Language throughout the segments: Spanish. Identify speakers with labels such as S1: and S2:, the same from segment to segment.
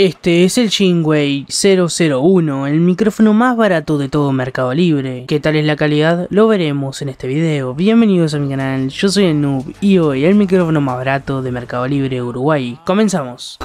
S1: Este es el Shinway 001, el micrófono más barato de todo Mercado Libre. ¿Qué tal es la calidad? Lo veremos en este video. Bienvenidos a mi canal, yo soy el Noob y hoy el micrófono más barato de Mercado Libre Uruguay. Comenzamos.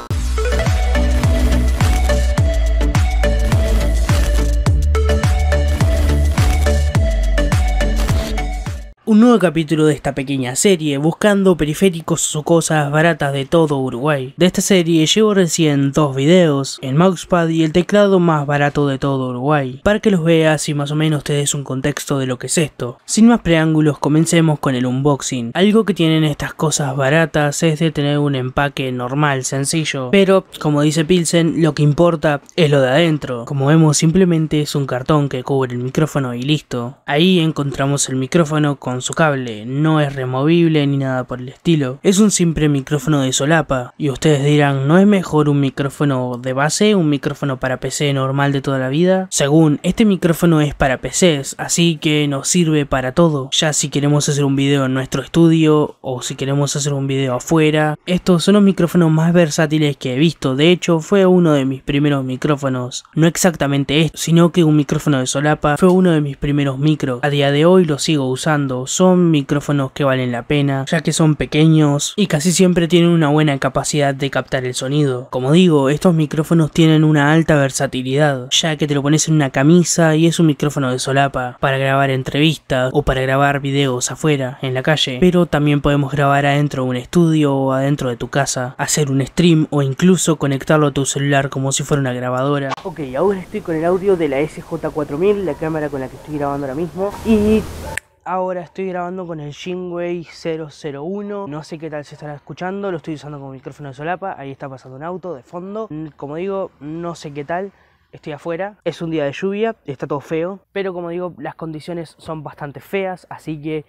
S1: Un nuevo capítulo de esta pequeña serie, buscando periféricos o cosas baratas de todo Uruguay. De esta serie llevo recién dos videos, el mousepad y el teclado más barato de todo Uruguay, para que los veas y más o menos te des un contexto de lo que es esto. Sin más preámbulos, comencemos con el unboxing. Algo que tienen estas cosas baratas es de tener un empaque normal, sencillo, pero, como dice Pilsen, lo que importa es lo de adentro. Como vemos, simplemente es un cartón que cubre el micrófono y listo. Ahí encontramos el micrófono con su cable, no es removible ni nada por el estilo. Es un simple micrófono de solapa, y ustedes dirán, ¿no es mejor un micrófono de base, un micrófono para PC normal de toda la vida? Según, este micrófono es para PCs, así que nos sirve para todo. Ya si queremos hacer un video en nuestro estudio, o si queremos hacer un video afuera, estos son los micrófonos más versátiles que he visto, de hecho fue uno de mis primeros micrófonos, no exactamente esto, sino que un micrófono de solapa fue uno de mis primeros micros. A día de hoy lo sigo usando, son micrófonos que valen la pena, ya que son pequeños y casi siempre tienen una buena capacidad de captar el sonido. Como digo, estos micrófonos tienen una alta versatilidad, ya que te lo pones en una camisa y es un micrófono de solapa, para grabar entrevistas o para grabar videos afuera, en la calle, pero también podemos grabar adentro de un estudio o adentro de tu casa, hacer un stream o incluso conectarlo a tu celular como si fuera una grabadora. Ok, ahora estoy con el audio de la SJ4000, la cámara con la que estoy grabando ahora mismo, y Ahora estoy grabando con el Shinway 001. No sé qué tal se estará escuchando. Lo estoy usando como micrófono de solapa. Ahí está pasando un auto de fondo. Mm, como digo, no sé qué tal. Estoy afuera. Es un día de lluvia. Está todo feo. Pero como digo, las condiciones son bastante feas. Así que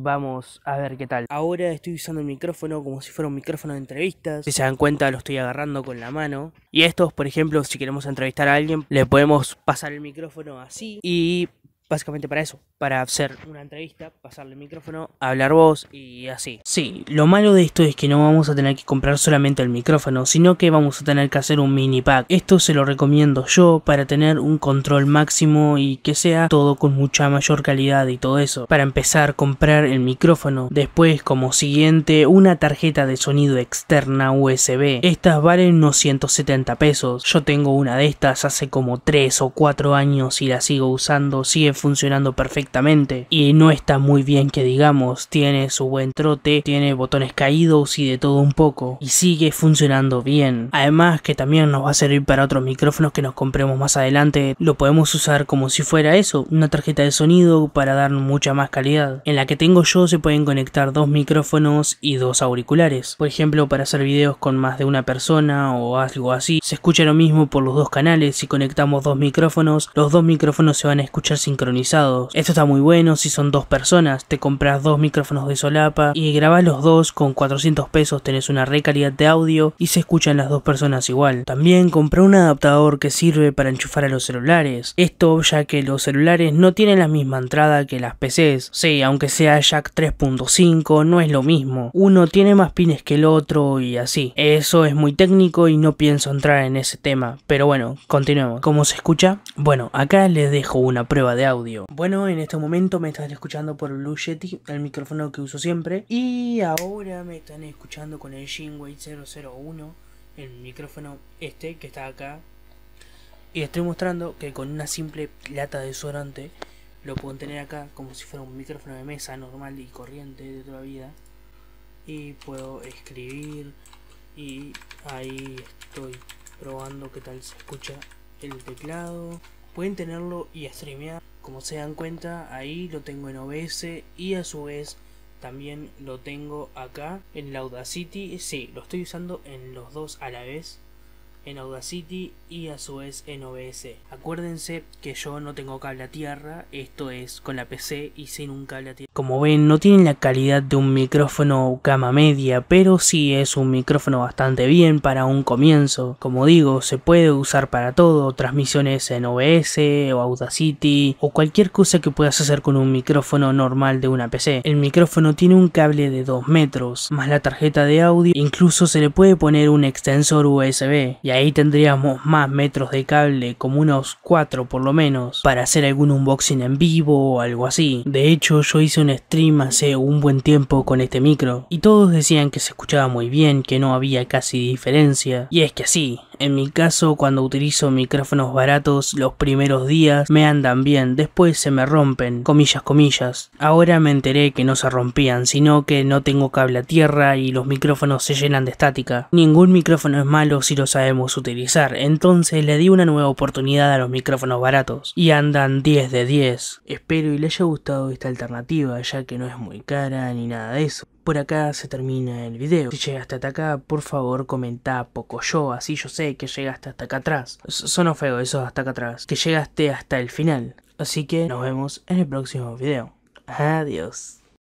S1: Vamos a ver qué tal. Ahora estoy usando el micrófono como si fuera un micrófono de entrevistas. Si se dan cuenta, lo estoy agarrando con la mano. Y estos, por ejemplo, si queremos entrevistar a alguien, le podemos pasar el micrófono así y básicamente para eso, para hacer una entrevista, pasarle el micrófono, hablar voz y así. Sí, lo malo de esto es que no vamos a tener que comprar solamente el micrófono, sino que vamos a tener que hacer un mini pack. Esto se lo recomiendo yo para tener un control máximo y que sea todo con mucha mayor calidad y todo eso. Para empezar, comprar el micrófono. Después, como siguiente, una tarjeta de sonido externa USB. Estas valen unos 170 pesos. Yo tengo una de estas hace como 3 o 4 años y la sigo usando. Sigue funcionando perfectamente y no está muy bien que digamos, tiene su buen trote, tiene botones caídos y de todo un poco y sigue funcionando bien. Además que también nos va a servir para otros micrófonos que nos compremos más adelante, lo podemos usar como si fuera eso, una tarjeta de sonido para dar mucha más calidad. En la que tengo yo se pueden conectar dos micrófonos y dos auriculares. Por ejemplo, para hacer videos con más de una persona o algo así, se escucha lo mismo por los dos canales, si conectamos dos micrófonos, los dos micrófonos se van a escuchar sincronizados esto está muy bueno si son dos personas, te compras dos micrófonos de solapa y grabas los dos con 400 pesos tenés una re calidad de audio y se escuchan las dos personas igual. También compré un adaptador que sirve para enchufar a los celulares. Esto ya que los celulares no tienen la misma entrada que las PCs. Sí, aunque sea jack 3.5 no es lo mismo. Uno tiene más pines que el otro y así. Eso es muy técnico y no pienso entrar en ese tema. Pero bueno, continuemos. ¿Cómo se escucha? Bueno, acá les dejo una prueba de audio. Bueno, en este momento me están escuchando por Blue Yeti, el micrófono que uso siempre. Y ahora me están escuchando con el Shinway 001, el micrófono este que está acá. Y estoy mostrando que con una simple lata de desodorante lo puedo tener acá como si fuera un micrófono de mesa normal y corriente de toda la vida. Y puedo escribir y ahí estoy probando qué tal se escucha el teclado. Pueden tenerlo y streamear como se dan cuenta, ahí lo tengo en OBS y a su vez también lo tengo acá en Laudacity. Sí, lo estoy usando en los dos a la vez en Audacity y a su vez en OBS. Acuérdense que yo no tengo cable a tierra, esto es con la PC y sin un cable a tierra. Como ven no tienen la calidad de un micrófono o cama media, pero sí es un micrófono bastante bien para un comienzo. Como digo, se puede usar para todo, transmisiones en OBS o Audacity o cualquier cosa que puedas hacer con un micrófono normal de una PC. El micrófono tiene un cable de 2 metros, más la tarjeta de audio, incluso se le puede poner un extensor USB y ahí tendríamos más metros de cable, como unos 4 por lo menos, para hacer algún unboxing en vivo o algo así. De hecho, yo hice un stream hace un buen tiempo con este micro, y todos decían que se escuchaba muy bien, que no había casi diferencia, y es que así. En mi caso, cuando utilizo micrófonos baratos los primeros días, me andan bien, después se me rompen, comillas, comillas. Ahora me enteré que no se rompían, sino que no tengo cable a tierra y los micrófonos se llenan de estática. Ningún micrófono es malo si lo sabemos utilizar, entonces le di una nueva oportunidad a los micrófonos baratos, y andan 10 de 10. Espero y les haya gustado esta alternativa, ya que no es muy cara ni nada de eso por acá se termina el video. Si llegaste hasta acá, por favor comenta poco yo, así yo sé que llegaste hasta acá atrás. Sonó feo eso hasta acá atrás. Que llegaste hasta el final. Así que nos vemos en el próximo video. Adiós.